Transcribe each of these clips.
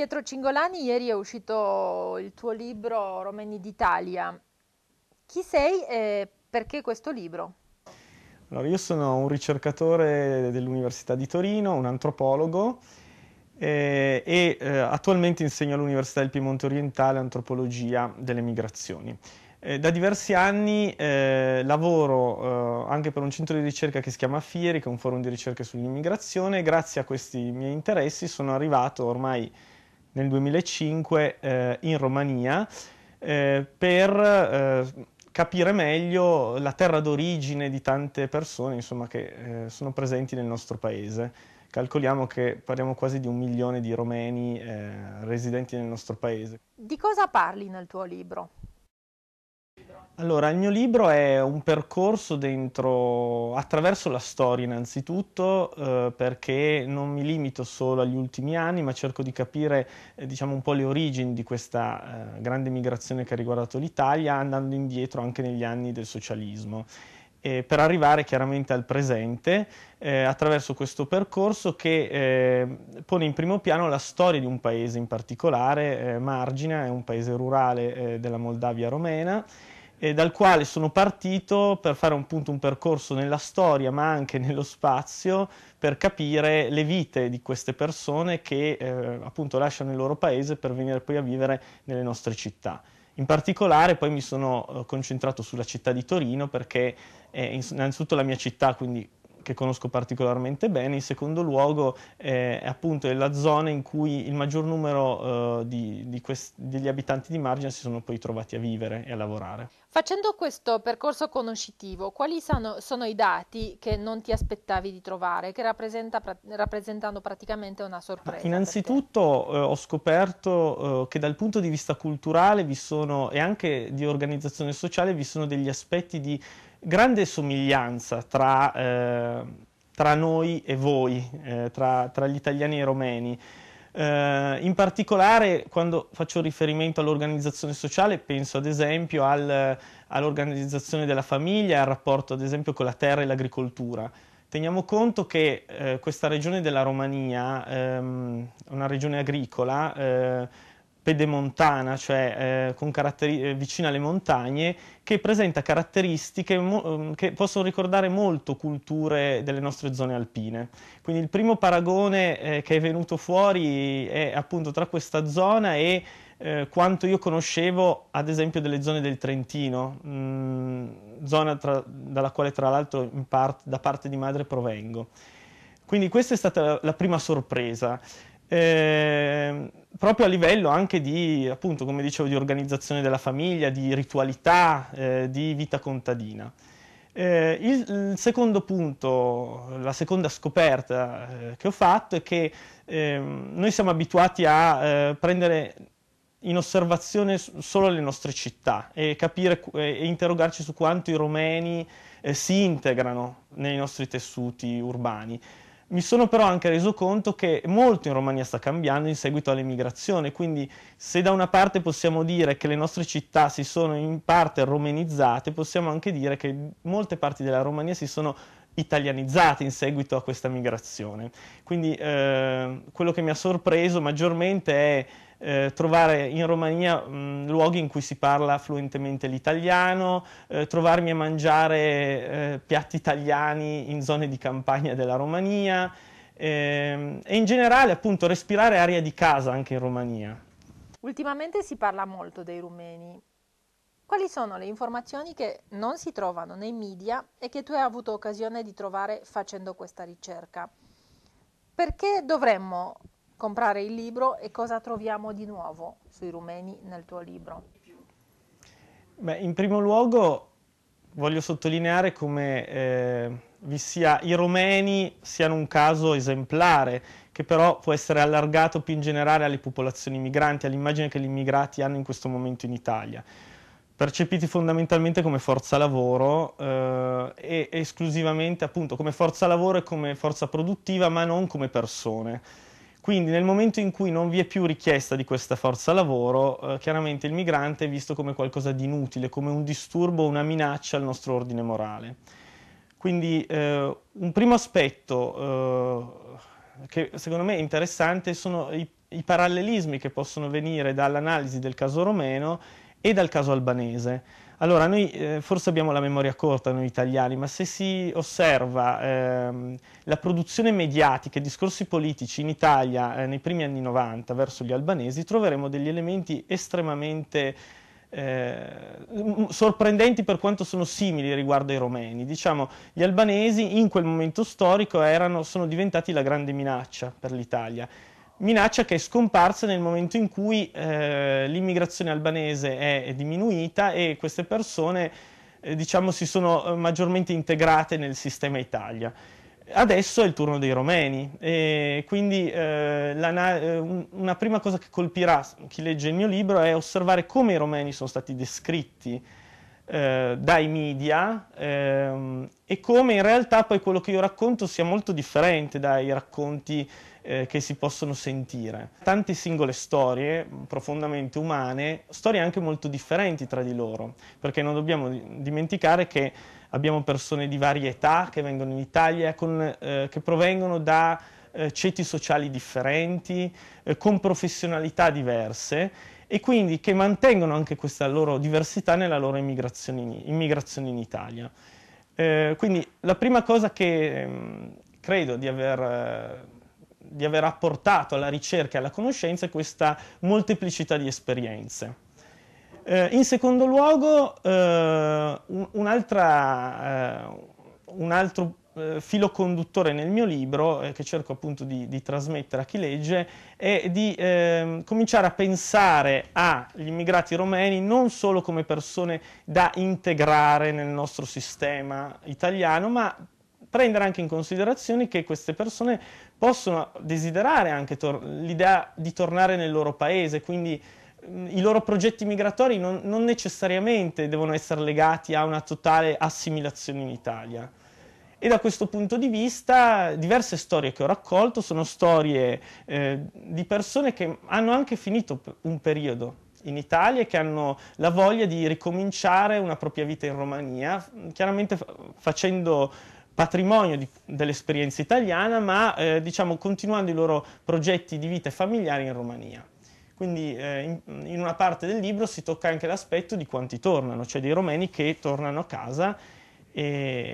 Pietro Cingolani, ieri è uscito il tuo libro Romani d'Italia. Chi sei e perché questo libro? Allora, io sono un ricercatore dell'Università di Torino, un antropologo eh, e eh, attualmente insegno all'Università del Piemonte Orientale antropologia delle migrazioni. Eh, da diversi anni eh, lavoro eh, anche per un centro di ricerca che si chiama FIERI, che è un forum di ricerca sull'immigrazione. Grazie a questi miei interessi sono arrivato ormai nel 2005 eh, in Romania eh, per eh, capire meglio la terra d'origine di tante persone insomma, che eh, sono presenti nel nostro paese. Calcoliamo che parliamo quasi di un milione di romeni eh, residenti nel nostro paese. Di cosa parli nel tuo libro? Allora, il mio libro è un percorso dentro, attraverso la storia innanzitutto, eh, perché non mi limito solo agli ultimi anni, ma cerco di capire eh, diciamo un po' le origini di questa eh, grande migrazione che ha riguardato l'Italia, andando indietro anche negli anni del socialismo. Eh, per arrivare chiaramente al presente eh, attraverso questo percorso che eh, pone in primo piano la storia di un paese in particolare, eh, Margina è un paese rurale eh, della Moldavia romena eh, dal quale sono partito per fare un, punto, un percorso nella storia ma anche nello spazio per capire le vite di queste persone che eh, appunto lasciano il loro paese per venire poi a vivere nelle nostre città. In particolare poi mi sono eh, concentrato sulla città di Torino perché è innanzitutto la mia città, quindi che conosco particolarmente bene, in secondo luogo eh, appunto la zona in cui il maggior numero eh, di, di quest- degli abitanti di Margine si sono poi trovati a vivere e a lavorare. Facendo questo percorso conoscitivo, quali sono, sono i dati che non ti aspettavi di trovare, che rappresenta, pra- rappresentano praticamente una sorpresa? Innanzitutto eh, ho scoperto eh, che dal punto di vista culturale sono, e anche di organizzazione sociale vi sono degli aspetti di grande somiglianza tra, eh, tra noi e voi, eh, tra, tra, gli italiani e i romeni. Eh, in particolare quando faccio riferimento all'organizzazione sociale penso ad esempio al, all'organizzazione della famiglia al rapporto ad esempio con la terra e l'agricoltura. Teniamo conto che eh, questa regione della Romania, ehm, una regione agricola, eh, pedemontana, cioè eh, con caratteri- eh, vicina alle montagne, che presenta caratteristiche mo- ehm, che possono ricordare molto culture delle nostre zone alpine. Quindi il primo paragone eh, che è venuto fuori è appunto tra questa zona e eh, quanto io conoscevo, ad esempio, delle zone del Trentino, mh, mm, zona tra- dalla quale tra l'altro part- da parte di madre provengo. Quindi questa è stata la prima sorpresa eh, proprio a livello anche di, appunto, come dicevo, di organizzazione della famiglia, di ritualità, eh, di vita contadina. Eh, il, il, secondo punto, la seconda scoperta eh, che ho fatto è che ehm, noi siamo abituati a eh, prendere in osservazione solo le nostre città e capire e interrogarci su quanto i romeni eh, si integrano nei nostri tessuti urbani. Mi sono però anche reso conto che molto in Romania sta cambiando in seguito all'emigrazione, quindi se da una parte possiamo dire che le nostre città si sono in parte romanizzate, possiamo anche dire che molte parti della Romania si sono italianizzati in seguito a questa migrazione. Quindi eh, quello che mi ha sorpreso maggiormente è eh, trovare in Romania mh, luoghi in cui si parla fluentemente l'italiano, eh, trovarmi a mangiare eh, piatti italiani in zone di campagna della Romania ehm, e in generale appunto respirare aria di casa anche in Romania. Ultimamente si parla molto dei rumeni, quali sono le informazioni che non si trovano nei media e che tu hai avuto occasione di trovare facendo questa ricerca? Perché dovremmo comprare il libro e cosa troviamo di nuovo sui rumeni nel tuo libro? Beh, in primo luogo voglio sottolineare come eh, vi sia, i rumeni siano un caso esemplare, che però può essere allargato più in generale alle popolazioni migranti, all'immagine che gli immigrati hanno in questo momento in Italia percepiti fondamentalmente come forza lavoro eh, e esclusivamente appunto come forza lavoro e come forza produttiva, ma non come persone. Quindi nel momento in cui non vi è più richiesta di questa forza lavoro, eh, chiaramente il migrante è visto come qualcosa di inutile, come un disturbo, una minaccia al nostro ordine morale. Quindi eh, un primo aspetto eh, che secondo me è interessante sono i, i parallelismi che possono venire dall'analisi del caso romeno e dal caso albanese. Allora, noi eh, forse abbiamo la memoria corta, noi italiani, ma se si osserva ehm, la produzione mediatica e discorsi politici in Italia eh, nei primi anni 90 verso gli albanesi, troveremo degli elementi estremamente eh, sorprendenti per quanto sono simili riguardo ai romeni. Diciamo, gli albanesi in quel momento storico erano, sono diventati la grande minaccia per l'Italia minaccia che è scomparsa nel momento in cui eh, l'immigrazione albanese è diminuita e queste persone eh, diciamo, si sono eh, maggiormente integrate nel sistema Italia. Adesso è il turno dei romeni e quindi eh, la, eh, una prima cosa che colpirà chi legge il mio libro è osservare come i romeni sono stati descritti eh, dai media ehm, e come in realtà poi quello che io racconto sia molto differente dai racconti eh, che si possono sentire. Tante singole storie profondamente umane, storie anche molto differenti tra di loro, perché non dobbiamo dimenticare che abbiamo persone di varie età che vengono in Italia, con, eh, che provengono da eh, ceti sociali differenti, eh, con professionalità diverse e quindi che mantengono anche questa loro diversità nella loro immigrazione in, immigrazione in Italia. Eh, quindi la prima cosa che ehm, credo di aver eh, di aver apportato alla ricerca e alla conoscenza questa molteplicità di esperienze. Eh, in secondo luogo, eh, un eh, altro eh, filo conduttore nel mio libro, eh, che cerco appunto di, di, trasmettere a chi legge, è di eh, cominciare a pensare agli immigrati romeni non solo come persone da integrare nel nostro sistema italiano, ma prendere anche in considerazione che queste persone possono desiderare anche tor- l'idea di tornare nel loro paese, quindi i loro progetti migratori non, non, necessariamente devono essere legati a una totale assimilazione in Italia. E da questo punto di vista diverse storie che ho raccolto sono storie eh, di persone che hanno anche finito un periodo in Italia e che hanno la voglia di ricominciare una propria vita in Romania, chiaramente facendo patrimonio di, dell'esperienza italiana, ma eh, diciamo, continuando i loro progetti di vita familiare in Romania. Quindi eh, in, in, una parte del libro si tocca anche l'aspetto di quanti tornano, cioè dei romeni che tornano a casa e,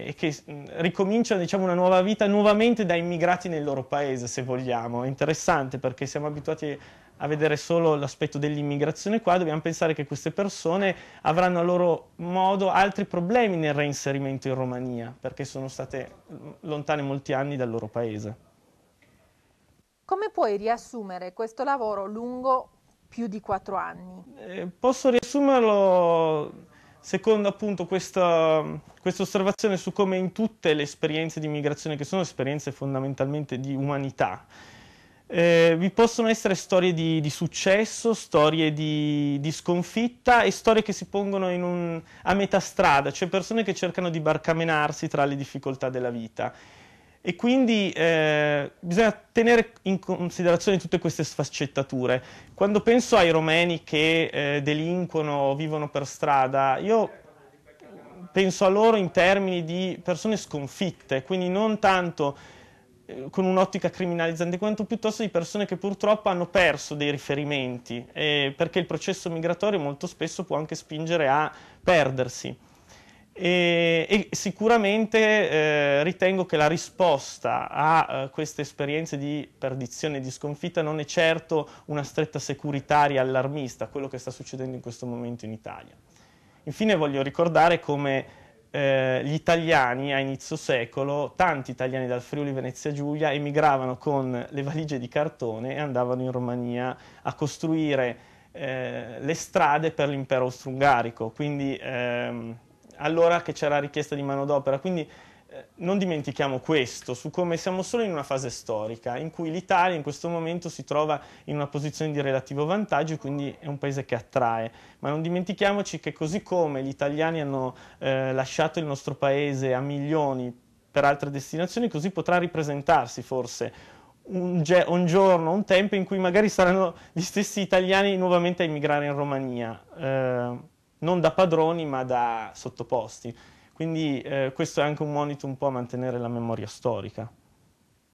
e che mm, ricominciano diciamo, una nuova vita nuovamente da immigrati nel loro paese, se vogliamo. È interessante perché siamo abituati a vedere solo l'aspetto dell'immigrazione qua, dobbiamo pensare che queste persone avranno a loro modo altri problemi nel reinserimento in Romania, perché sono state lontane molti anni dal loro paese. Come puoi riassumere questo lavoro lungo più di quattro anni? Eh, posso riassumerlo secondo appunto questa, questa, osservazione su come in tutte le esperienze di immigrazione, che sono esperienze fondamentalmente di umanità, eh, vi possono essere storie di, di successo, storie di, di, sconfitta e storie che si pongono un, a metà strada, cioè persone che cercano di barcamenarsi tra le difficoltà della vita. E quindi eh, bisogna tenere in considerazione tutte queste sfaccettature. Quando penso ai romeni che eh, delinquono, vivono per strada, io penso a loro in termini di persone sconfitte, quindi non tanto con un'ottica criminalizzante, quanto piuttosto di persone che purtroppo hanno perso dei riferimenti, eh, perché il processo migratorio molto spesso può anche spingere a perdersi. E, e sicuramente eh, ritengo che la risposta a eh, queste esperienze di perdizione e di sconfitta non è certo una stretta securitaria allarmista, quello che sta succedendo in questo momento in Italia. Infine voglio ricordare come eh, gli italiani a inizio secolo, tanti italiani dal Friuli Venezia Giulia, emigravano con le valigie di cartone e andavano in Romania a costruire eh, le strade per l'impero austro-ungarico, quindi ehm, allora che c'era richiesta di manodopera, quindi eh, non dimentichiamo questo, su come siamo solo in una fase storica, in cui l'Italia in questo momento si trova in una posizione di relativo vantaggio e quindi è un paese che attrae, ma non dimentichiamoci che così come gli italiani hanno eh, lasciato il nostro paese a milioni per altre destinazioni, così potrà ripresentarsi forse un, un, giorno, un tempo in cui magari saranno gli stessi italiani nuovamente a immigrare in Romania, eh, non da padroni ma da sottoposti. Quindi eh, questo è anche un monito un po' a mantenere la memoria storica.